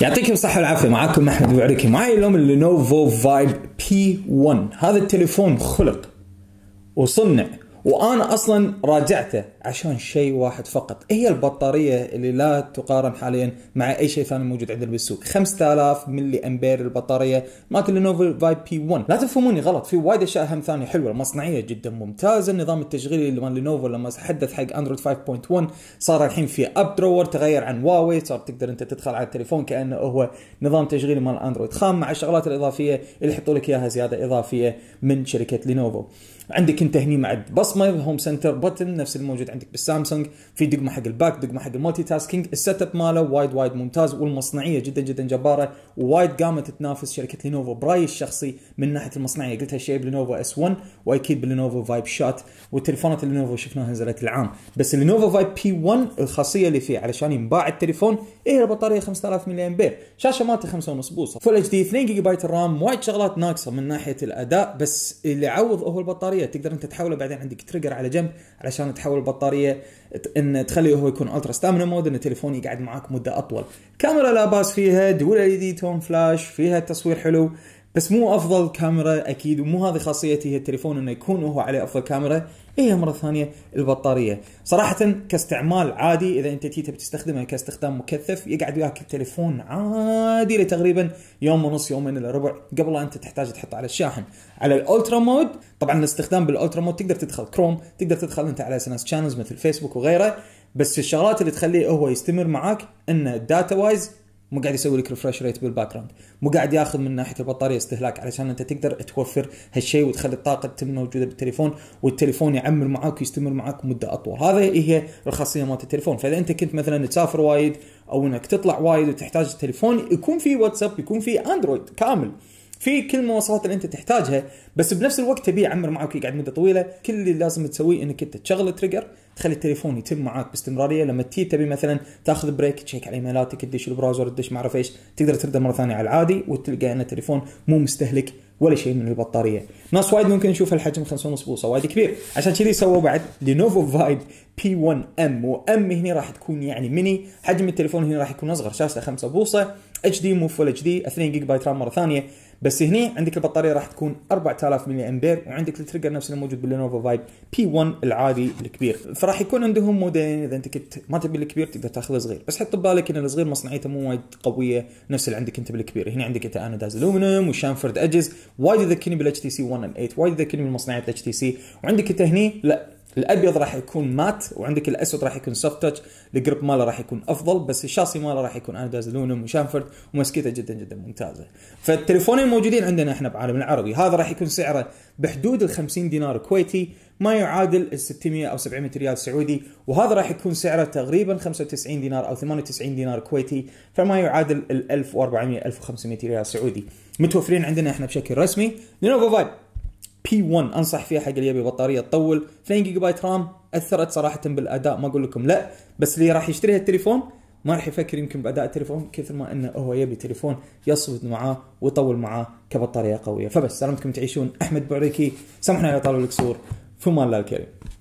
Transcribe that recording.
يعطيكم الصحة والعافية معاكم أحمد البعركي معي اليوم اللينوفو فايب بي 1 هذا التليفون خلق وصنع وأنا أصلا راجعته عشان شيء واحد فقط هي البطارية اللي لا تقارن حاليا مع أي شيء ثاني موجود عندنا بالسوق 5000 ملي أمبير البطارية مالت لينوفو فاي بي 1 لا تفهموني غلط في وايد أشياء هم ثانية حلوة مصنعية جدا ممتازة النظام التشغيلي اللي مال لينوفو لما تحدث حق أندرويد 5.1 صار الحين في أب درور تغير عن واوي صار تقدر أنت تدخل على التليفون كأنه هو نظام تشغيلي مال أندرويد خام مع الشغلات الإضافية اللي يحطوا لك إياها زيادة إضافية من شركة لينوفو عندك انت هني مع بصمه هوم سنتر بتن نفس الموجود عندك بالسامسونج في دقمه حق الباك دقمه حق المالتي تاسكينج السيت اب ماله وايد وايد ممتاز والمصنعيه جدا جدا جباره ووايد قامت تنافس شركه لينوفو برايي الشخصي من ناحيه المصنعيه قلتها شيء بلينوفو اس 1 واكيد بلينوفو فايب شات والتليفونات لينوفو شفناها نزلت العام بس اللينوفو فايب بي 1 الخاصيه اللي فيه علشان ينباع التليفون هي إيه البطاريه 5000 ملي امبير شاشه مالته 5.5 بوصه فول اتش دي 2 جيجا بايت الرام وايد شغلات ناقصه من ناحيه الاداء بس اللي عوض هو البطاريه تقدر انت تحوله بعدين عندك تريجر على جنب علشان تحول البطاريه البطاريه ان تخلي هو يكون الترا ستامنا مود ان التليفون يقعد معاك مده اطول كاميرا لا باس فيها دول اي دي توم فلاش فيها تصوير حلو بس مو افضل كاميرا اكيد ومو هذه خاصيتي هي التليفون انه يكون هو عليه افضل كاميرا هي مره ثانيه البطاريه صراحه كاستعمال عادي اذا انت تبي تستخدمه كاستخدام مكثف يقعد وياك التليفون عادي لتقريبا يوم ونص يومين الا ربع قبل انت تحتاج تحطه على الشاحن على الالترا مود طبعا الاستخدام بالالترا مود تقدر تدخل كروم تقدر تدخل انت على سناس شانلز مثل فيسبوك وغيره بس الشغلات اللي تخليه هو يستمر معاك انه داتا وايز مو قاعد يسوي لك ريفرش ريت بالباك جراوند مو قاعد ياخذ من ناحيه البطاريه استهلاك علشان انت تقدر توفر هالشيء وتخلي الطاقه تتم موجوده بالتليفون والتليفون يعمر معاك ويستمر معاك مده اطول هذا هي الخاصيه مالت التليفون فاذا انت كنت مثلا تسافر وايد او انك تطلع وايد وتحتاج التليفون يكون في واتساب يكون في اندرويد كامل في كل المواصفات اللي انت تحتاجها بس بنفس الوقت تبي يعمر معك يقعد مده طويله كل اللي لازم تسويه انك انت تشغل التريجر تخلي التليفون يتم معاك باستمراريه لما تي تبي مثلا تاخذ بريك تشيك على ايميلاتك تدش البراوزر تدش ما اعرف ايش تقدر ترد مره ثانيه على العادي وتلقى ان التليفون مو مستهلك ولا شيء من البطاريه ناس وايد ممكن نشوف الحجم 5.5 بوصه وايد كبير عشان كذي سووا بعد لينوفو فايب بي 1 ام وام هنا راح تكون يعني ميني حجم التليفون هنا راح يكون اصغر شاشه 5 بوصه اتش دي مو فول اتش دي 2 جيجا بايت رام مره ثانيه بس هني عندك البطاريه راح تكون 4000 ملي امبير وعندك التريجر نفس الموجود موجود باللينوفو فايب بي 1 العادي الكبير فراح يكون عندهم مودين اذا انت كنت ما تبي الكبير تقدر تاخذ الصغير بس حط ببالك ان الصغير مصنعيته مو وايد قويه نفس اللي عندك انت بالكبير هنا عندك انت انودايز الومنيوم وشامفرد اجز وايد يذكرني بالاتش تي سي 1 ام 8 وايد يذكرني من الاتش تي سي وعندك انت هني لا الابيض راح يكون مات وعندك الاسود راح يكون سوفت تاتش الجريب ماله راح يكون افضل بس الشاصي ماله راح يكون انداز لونم وشامفورد ومسكيته جدا جدا ممتازه فالتليفونين الموجودين عندنا احنا بعالم العربي هذا راح يكون سعره بحدود ال 50 دينار كويتي ما يعادل ال 600 او 700 ريال سعودي وهذا راح يكون سعره تقريبا 95 دينار او 98 دينار كويتي فما يعادل ال 1400 1500 ريال سعودي متوفرين عندنا احنا بشكل رسمي لينوفو فايب بي 1 انصح فيها حق اللي يبي بطاريه تطول 2 جيجا بايت رام اثرت صراحه بالاداء ما اقول لكم لا بس اللي راح يشتريها التليفون ما راح يفكر يمكن باداء التليفون كثر ما انه هو يبي تليفون يصمد معاه ويطول معاه كبطاريه قويه فبس سلامتكم تعيشون احمد بوريكي سامحنا على طال الكسور فما الله الكريم